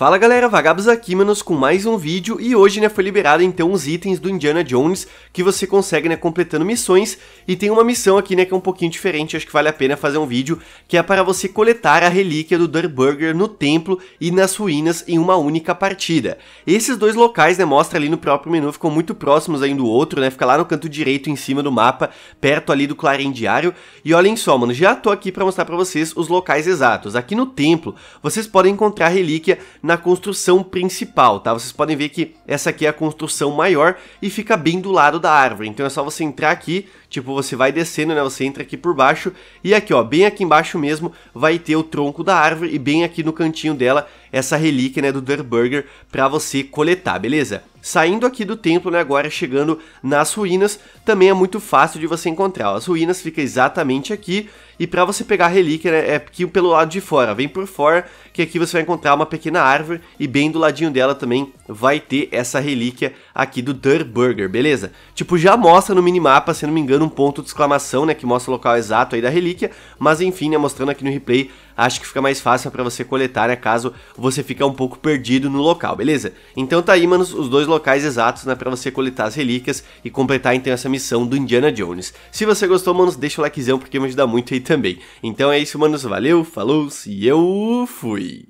Fala galera, Vagabos aqui, manos, com mais um vídeo e hoje né, foi liberado então os itens do Indiana Jones que você consegue né, completando missões e tem uma missão aqui né, que é um pouquinho diferente, acho que vale a pena fazer um vídeo que é para você coletar a relíquia do Durburger no templo e nas ruínas em uma única partida. Esses dois locais né, mostra ali no próprio menu, ficam muito próximos aí um do outro, né, fica lá no canto direito em cima do mapa, perto ali do Clarim Diário e olhem só mano, já tô aqui para mostrar para vocês os locais exatos. Aqui no templo vocês podem encontrar a relíquia na construção principal, tá? Vocês podem ver que essa aqui é a construção maior e fica bem do lado da árvore. Então é só você entrar aqui, tipo, você vai descendo, né? Você entra aqui por baixo e aqui, ó, bem aqui embaixo mesmo vai ter o tronco da árvore e bem aqui no cantinho dela essa relíquia, né, do Burger para você coletar, beleza? Saindo aqui do templo, né, agora chegando nas ruínas, também é muito fácil de você encontrar. As ruínas fica exatamente aqui e para você pegar a relíquia né, é aqui pelo lado de fora, vem por fora, que aqui você vai encontrar uma pequena árvore e bem do ladinho dela também vai ter essa relíquia aqui do Dirt Burger, beleza? Tipo, já mostra no minimapa, se não me engano, um ponto de exclamação, né, que mostra o local exato aí da relíquia, mas enfim, né, mostrando aqui no replay, acho que fica mais fácil para você coletar, né, caso você fique um pouco perdido no local, beleza? Então tá aí, manos, os dois locais exatos, né, para você coletar as relíquias e completar então essa missão do Indiana Jones. Se você gostou, manos, deixa o likezão porque me ajuda muito aí também. Então é isso, manos. Valeu, falou e eu fui!